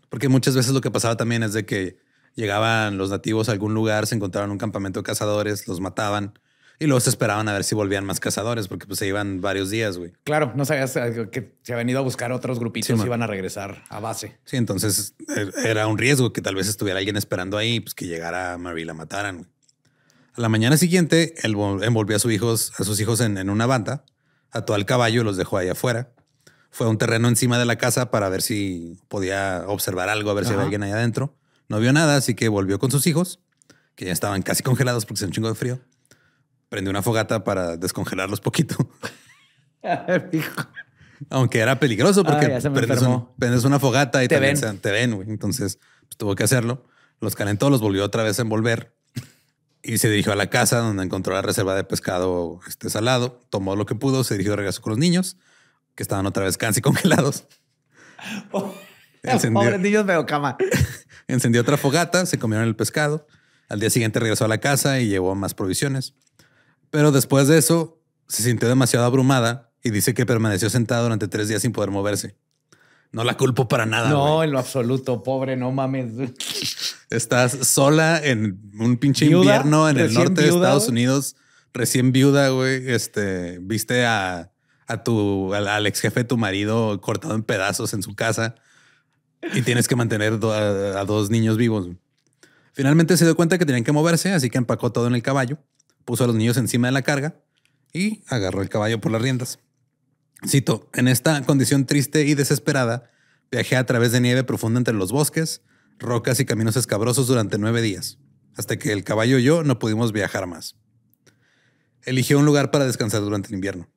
Porque muchas veces lo que pasaba también es de que Llegaban los nativos a algún lugar, se encontraban un campamento de cazadores, los mataban. Y luego se esperaban a ver si volvían más cazadores, porque pues se iban varios días, güey. Claro, no sabías eh, que se habían ido a buscar otros grupitos y iban a regresar a base. Sí, entonces er, era un riesgo que tal vez estuviera alguien esperando ahí, pues que llegara Mary y la mataran, A la mañana siguiente, él envolvió a sus hijos, a sus hijos en, una banda, ató al caballo y los dejó ahí afuera. Fue a un terreno encima de la casa para ver si podía observar algo, a ver si había alguien ahí adentro. No vio nada, así que volvió con sus hijos, que ya estaban casi congelados porque hacía un chingo de frío. Prendió una fogata para descongelarlos poquito. Aunque era peligroso porque Ay, prendes, una fogata y te ven. Entonces pues, tuvo que hacerlo. Los calentó, los volvió otra vez a envolver y se dirigió a la casa donde encontró la reserva de pescado este salado. Tomó lo que pudo, se dirigió de regreso con los niños que estaban otra vez casi congelados. encendió, Pobres niños veo encendió otra fogata, se comieron el pescado. Al día siguiente regresó a la casa y llevó más provisiones. Pero después de eso, se sintió demasiado abrumada y dice que permaneció sentada durante tres días sin poder moverse. No la culpo para nada. No, en lo absoluto, pobre, no mames. Estás sola en un pinche invierno en el norte de Estados Unidos, recién viuda, güey. Este, viste a, a tu, al, al ex jefe tu marido cortado en pedazos en su casa y tienes que mantener a, dos niños vivos. Finalmente se dio cuenta que tenían que moverse, así que empacó todo en el caballo, puso a los niños encima de la carga y agarró el caballo por las riendas. Cito, en esta condición triste y desesperada, viajé a través de nieve profunda entre los bosques, rocas y caminos escabrosos durante nueve días, hasta que el caballo y yo no pudimos viajar más. Eligió un lugar para descansar durante el invierno.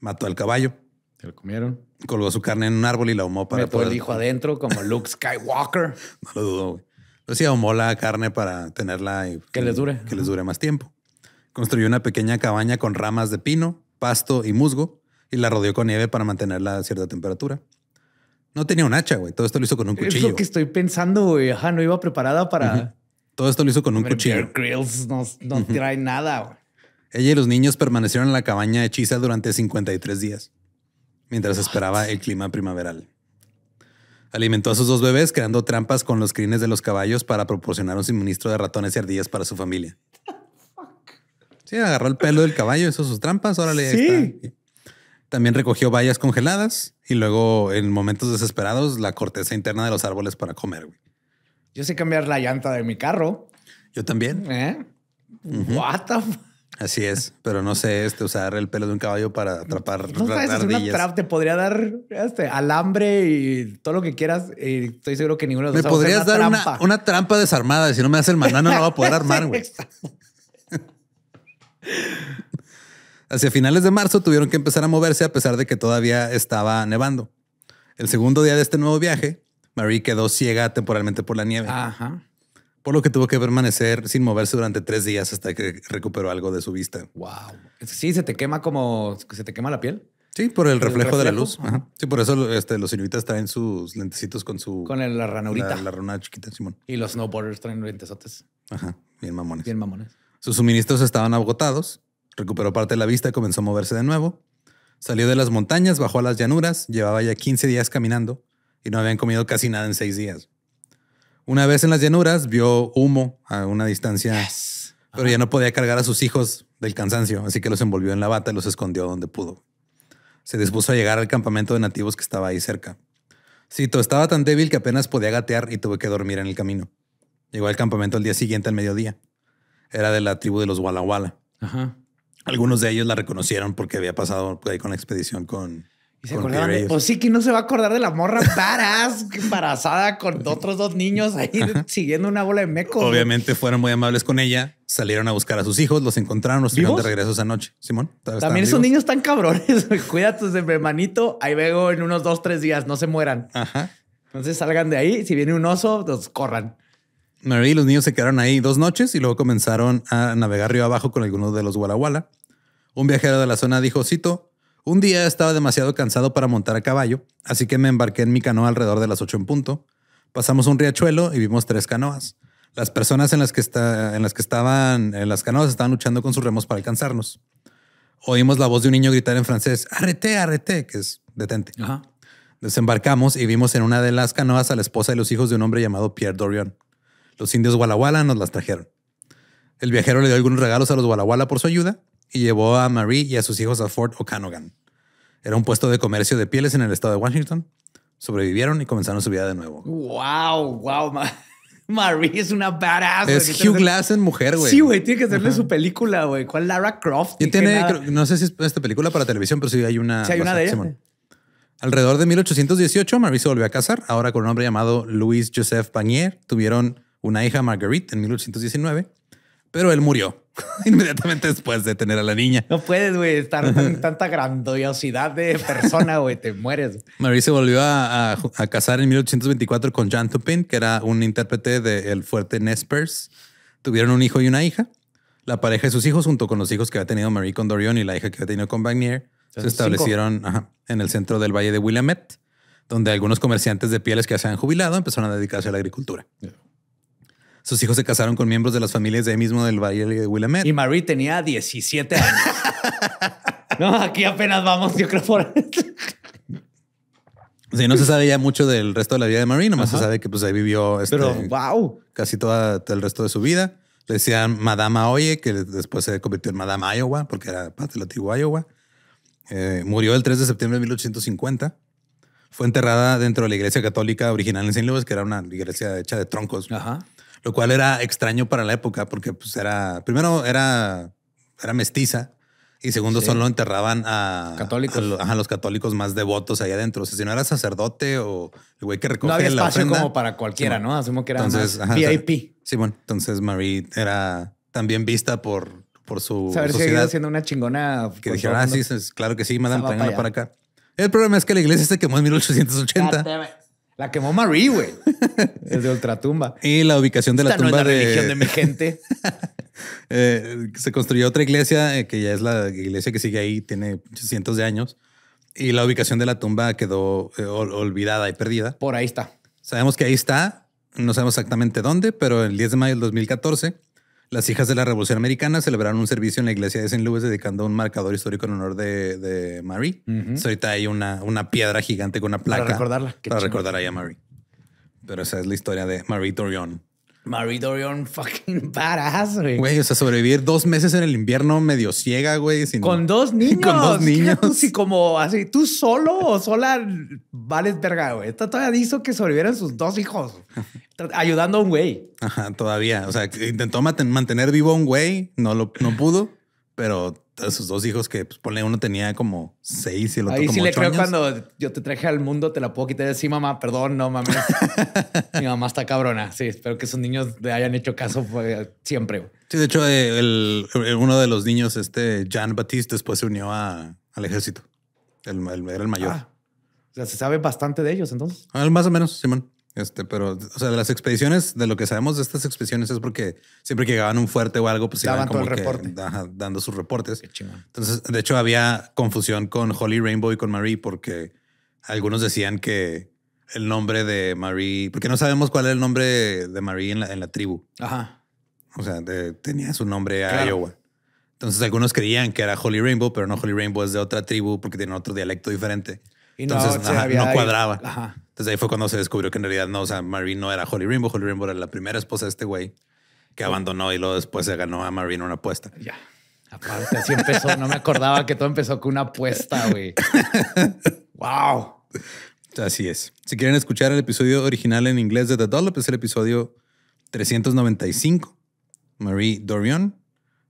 Mató al caballo. Se lo comieron? Colgó su carne en un árbol y la ahumó para. Meto poder... el hijo adentro como Luke Skywalker. no lo dudo, güey. Pero ahumó la carne para tenerla y que les dure. Que les dure más tiempo. Construyó una pequeña cabaña con ramas de pino, pasto y musgo y la rodeó con nieve para mantenerla a cierta temperatura. No tenía un hacha, güey. Todo esto lo hizo con un cuchillo. Es lo que estoy pensando, güey. Ajá, no iba preparada para. Todo esto lo hizo con un cuchillo. no, nada, güey. Ella y los niños permanecieron en la cabaña hechiza durante 53 días mientras esperaba el clima primaveral. Alimentó a sus dos bebés creando trampas con los crines de los caballos para proporcionar un suministro de ratones y ardillas para su familia. Sí, agarró el pelo del caballo, hizo sus trampas, órale. Sí. También recogió bayas congeladas y luego en momentos desesperados la corteza interna de los árboles para comer. Güey. Yo sé cambiar la llanta de mi carro. Yo también. ¿Eh? What Así es, pero no sé este, usar el pelo de un caballo para atrapar no sabes, es una trampa. te podría dar este, alambre y todo lo que quieras. Y estoy seguro que ninguno de los Me podrías dar una trampa. Una, trampa desarmada. Si no me das el mandano, no lo voy a poder armar, güey. Hacia finales de marzo tuvieron que empezar a moverse a pesar de que todavía estaba nevando. El segundo día de este nuevo viaje, Marie quedó ciega temporalmente por la nieve. Ajá por lo que tuvo que permanecer sin moverse durante tres días hasta que recuperó algo de su vista. Wow. Sí, se te quema como se te quema la piel. Sí, por el reflejo, de la luz. Sí, por eso este, los inuitas traen sus lentecitos con su. Con la ranurita. La, chiquita, Simón. Y los snowboarders traen lentesotes. Ajá, bien mamones. Bien mamones. Sus suministros estaban agotados. Recuperó parte de la vista y comenzó a moverse de nuevo. Salió de las montañas, bajó a las llanuras. Llevaba ya 15 días caminando y no habían comido casi nada en seis días. Una vez en las llanuras vio humo a una distancia, pero ya no podía cargar a sus hijos del cansancio, así que los envolvió en la bata y los escondió donde pudo. Se dispuso a llegar al campamento de nativos que estaba ahí cerca. Cito estaba tan débil que apenas podía gatear y tuve que dormir en el camino. Llegó al campamento al día siguiente al mediodía. Era de la tribu de los Walla Walla. Ajá. Algunos de ellos la reconocieron porque había pasado ahí con la expedición con y se acordaron pues sí, que no se va a acordar de la morra paras embarazada con otros dos niños ahí siguiendo una bola de meco. Obviamente fueron muy amables con ella, salieron a buscar a sus hijos, los encontraron, los tuvieron de regreso esa noche. Simón, también esos niños tan cabrones. Cuídate de hermanito. Ahí veo en unos dos, tres días, no se mueran. Ajá. Entonces salgan de ahí. Si viene un oso, los corran. y los niños se quedaron ahí dos noches y luego comenzaron a navegar río abajo con algunos de los Walla Walla. Un viajero de la zona dijo: Cito, un día estaba demasiado cansado para montar a caballo, así que me embarqué en mi canoa alrededor de las ocho en punto. Pasamos un riachuelo y vimos tres canoas. Las personas en las que, está, en las que estaban en las canoas estaban luchando con sus remos para alcanzarnos. Oímos la voz de un niño gritar en francés, arrete, arrete, que es detente. Desembarcamos y vimos en una de las canoas a la esposa y los hijos de un hombre llamado Pierre Dorian. Los indios Walla nos las trajeron. El viajero le dio algunos regalos a los Walla por su ayuda y llevó a Marie y a sus hijos a Fort Okanogan. Era un puesto de comercio de pieles en el estado de Washington. Sobrevivieron y comenzaron su vida de nuevo. Wow, wow. Marie es una badass. Es Hugh Glass en mujer, güey. Sí, güey, tiene que hacerle su película, güey. ¿Cuál Lara Croft? no sé si es esta película para televisión, pero sí hay una. de Alrededor de 1818, Marie se volvió a casar, ahora con un hombre llamado Louis Joseph Pagnier. Tuvieron una hija, Marguerite, en 1819, pero él murió. inmediatamente después de tener a la niña. No puedes, güey, estar en tanta grandiosidad de persona, güey, te mueres. Marie se volvió a, casar en 1824 con Jan Tupin, que era un intérprete del fuerte Nespers. Tuvieron un hijo y una hija. La pareja de sus hijos, junto con los hijos que había tenido Marie con Dorion y la hija que había tenido con Bagnier, se establecieron en el centro del Valle de Willamette, donde algunos comerciantes de pieles que ya se habían jubilado empezaron a dedicarse a la agricultura. Sus hijos se casaron con miembros de las familias de ahí mismo del Valle de Willamette. Y Marie tenía 17 años. no, aquí apenas vamos, yo creo, por... Sí, no se sabe ya mucho del resto de la vida de Marie, nomás se sabe que pues ahí vivió este, wow. casi todo el resto de su vida. Le decían Madame Oye, que después se convirtió en Madame Iowa, porque era parte del antiguo Iowa. Eh, murió el 3 de septiembre de 1850. Fue enterrada dentro de la iglesia católica original en St. Louis, que era una iglesia hecha de troncos. Ajá lo cual era extraño para la época porque pues era, primero era, era mestiza y segundo solo enterraban a, católicos. los católicos más devotos ahí adentro. O sea, si no era sacerdote o el güey que recogía había la como para cualquiera, ¿no? Asumo que era entonces, más VIP. Sí, bueno, entonces Marie era también vista por, por su Saber Si haciendo una chingona. Que pues, dijeron, ah, sí, claro que sí, madame, tráiganla para acá. El problema es que la iglesia se quemó en 1880. La quemó Marie, güey. otra Ultratumba. Y la ubicación de la tumba religión de mi gente. Eh, se construyó otra iglesia, eh, que ya es la iglesia que sigue ahí, tiene cientos de años. Y la ubicación de la tumba quedó eh, olvidada y perdida. Por ahí está. Sabemos que ahí está. No sabemos exactamente dónde, pero el 10 de mayo del 2014 las hijas de la Revolución Americana celebraron un servicio en la iglesia de St. Louis dedicando un marcador histórico en honor de, de Mary. ahorita hay una, una piedra gigante con una placa. Para recordarla. para recordar a Mary. Pero esa es la historia de Mary Torion. Marie Dorion fucking badass, güey. o sea, sobrevivir dos meses en el invierno medio ciega, güey. Con dos niños. Con dos niños. Y como así, tú solo o sola vales verga, güey. todavía hizo que sobrevivieran sus dos hijos. ayudando a un güey. Ajá, todavía. O sea, intentó mantener vivo a un güey, no lo no pudo pero a sus dos hijos que pues, ponle uno tenía como seis y el otro Ahí sí le creo cuando yo te traje al mundo, te la puedo quitar y decir, mamá, perdón, no mames. Mi mamá está cabrona. Sí, espero que esos niños le hayan hecho caso pues, siempre. Sí, de hecho, eh, el, eh, uno de los niños, este Jean Baptiste, después se unió al ejército. El, era el mayor. Ah, o sea, se sabe bastante de ellos entonces. Ah, más o menos, Simón. Este, pero, o sea, de las expediciones, de lo que sabemos de estas expediciones es porque siempre que llegaban un fuerte o algo, pues iban como reporte. dando sus reportes. Entonces, de hecho, había confusión con Holly Rainbow y con Marie porque algunos decían que el nombre de Marie, porque no sabemos cuál era el nombre de Marie en la, tribu. Ajá. O sea, tenía su nombre a Iowa. Entonces, algunos creían que era Holly Rainbow, pero no Holly Rainbow es de otra tribu porque tiene otro dialecto diferente. Entonces, no cuadraba. Ajá. Entonces ahí fue cuando se descubrió que en realidad no, o sea, Marie no era Holly Rainbow. Holly Rainbow era la primera esposa de este güey que abandonó y luego después se ganó a en una apuesta. Ya. Aparte, así empezó. No me acordaba que todo empezó con una apuesta, güey. wow. Así es. Si quieren escuchar el episodio original en inglés de The Dollop, es el episodio 395. Marie Dorion.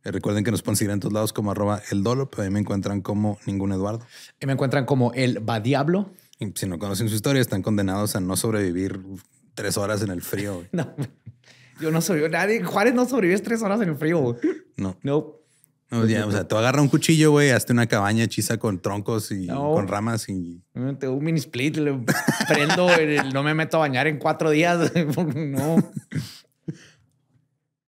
Eh, recuerden que nos pueden seguir en todos lados como arroba el Dollop. Ahí me encuentran como ningún Eduardo. Y me encuentran como el va diablo. Y si no conocen su historia, están condenados a no sobrevivir tres horas en el frío. No, yo no sobreviví. Nadie, Juárez no sobrevivió tres horas en el frío. No. No. o sea, tú agarra un cuchillo, güey, hazte una cabaña hechiza con troncos y con ramas y. un mini split, prendo, no me meto a bañar en cuatro días. no.